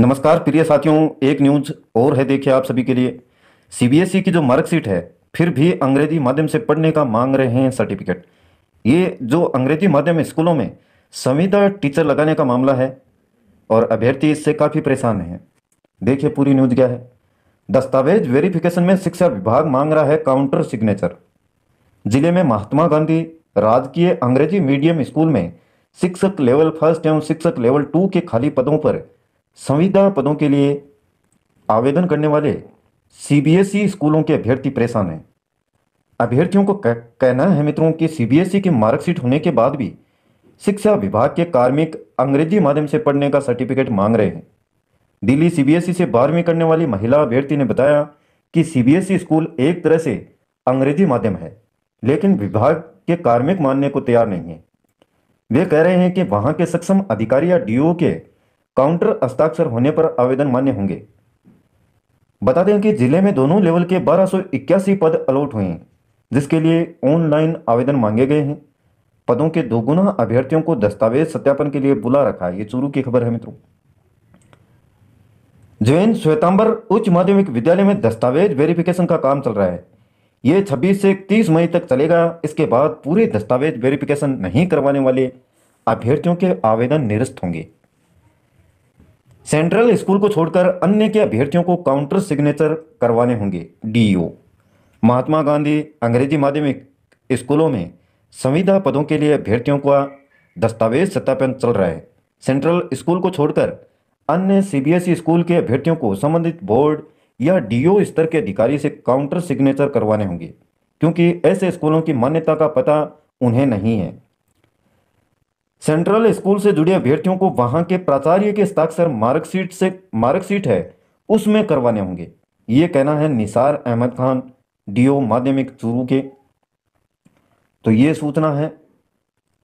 नमस्कार प्रिय साथियों एक न्यूज और है देखिए आप सभी के लिए सीबीएसई e की जो मार्कशीट है फिर भी अंग्रेजी माध्यम से पढ़ने का मांग रहे हैं सर्टिफिकेट ये जो अंग्रेजी माध्यम स्कूलों में संविदा टीचर लगाने का मामला है और अभ्यर्थी इससे काफ़ी परेशान है देखिए पूरी न्यूज क्या है दस्तावेज वेरिफिकेशन में शिक्षा विभाग मांग रहा है काउंटर सिग्नेचर जिले में महात्मा गांधी राजकीय अंग्रेजी मीडियम स्कूल में शिक्षक लेवल फर्स्ट एवं शिक्षक लेवल टू के खाली पदों पर संविदा पदों के लिए आवेदन करने वाले सीबीएसई स्कूलों के अभ्यर्थी परेशान हैं अभ्यर्थियों को कहना है मित्रों कि सीबीएसई की मार्कशीट होने के बाद भी शिक्षा विभाग के कार्मिक अंग्रेजी माध्यम से पढ़ने का सर्टिफिकेट मांग रहे हैं दिल्ली सीबीएसई से बारहवीं करने वाली महिला अभ्यर्थी ने बताया कि सीबीएसई स्कूल एक तरह से अंग्रेजी माध्यम है लेकिन विभाग के कार्मिक मानने को तैयार नहीं है वे कह रहे हैं कि वहां के सक्षम अधिकारी या डीओ के काउंटर हस्ताक्षर होने पर आवेदन मान्य होंगे बता दें कि जिले में दोनों लेवल के बारह पद अलॉट हुए हैं जिसके लिए ऑनलाइन आवेदन मांगे गए हैं पदों के दोगुना अभ्यर्थियों को दस्तावेज सत्यापन के लिए बुला रखा है ये चूरू की खबर है मित्रों जैन श्वेतांबर उच्च माध्यमिक विद्यालय में दस्तावेज वेरिफिकेशन का काम चल रहा है ये 26 से 30 मई तक चलेगा इसके बाद पूरे दस्तावेज वेरिफिकेशन नहीं करवाने वाले अभ्यर्थियों के आवेदन निरस्त होंगे सेंट्रल स्कूल को छोड़कर अन्य के अभ्यर्थियों को काउंटर सिग्नेचर करवाने होंगे डीईओ महात्मा गांधी अंग्रेजी माध्यमिक स्कूलों में संविदा पदों के लिए अभ्यर्थियों का दस्तावेज सत्यापन चल रहा है सेंट्रल स्कूल को छोड़कर अन्य सीबीएसई स्कूल के अभ्यर्थियों को संबंधित बोर्ड या डीओ स्तर के अधिकारी से काउंटर सिग्नेचर करवाने होंगे क्योंकि ऐसे स्कूलों की मान्यता का पता उन्हें नहीं है सेंट्रल स्कूल से जुड़े अभ्यर्थियों को वहां के प्राचार्य के हस्ताक्षर मार्कशीट से मार्कशीट है उसमें करवाने होंगे ये कहना है निसार अहमद खान डीओ माध्यमिक चूरू के तो ये सूचना है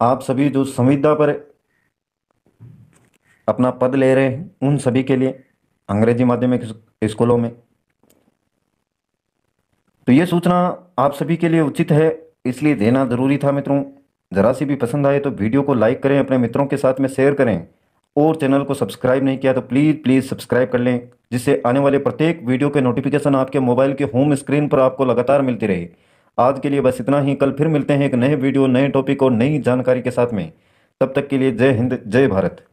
आप सभी जो संविदा पर अपना पद ले रहे हैं उन सभी के लिए अंग्रेजी माध्यमिक स्कूलों में तो ये सूचना आप सभी के लिए उचित है इसलिए देना ज़रूरी था मित्रों ज़रा सी भी पसंद आए तो वीडियो को लाइक करें अपने मित्रों के साथ में शेयर करें और चैनल को सब्सक्राइब नहीं किया तो प्लीज़ प्लीज़ सब्सक्राइब कर लें जिससे आने वाले प्रत्येक वीडियो के नोटिफिकेशन आपके मोबाइल के होम स्क्रीन पर आपको लगातार मिलती रहे आज के लिए बस इतना ही कल फिर मिलते हैं एक नए वीडियो नए टॉपिक और नई जानकारी के साथ में तब तक के लिए जय हिंद जय भारत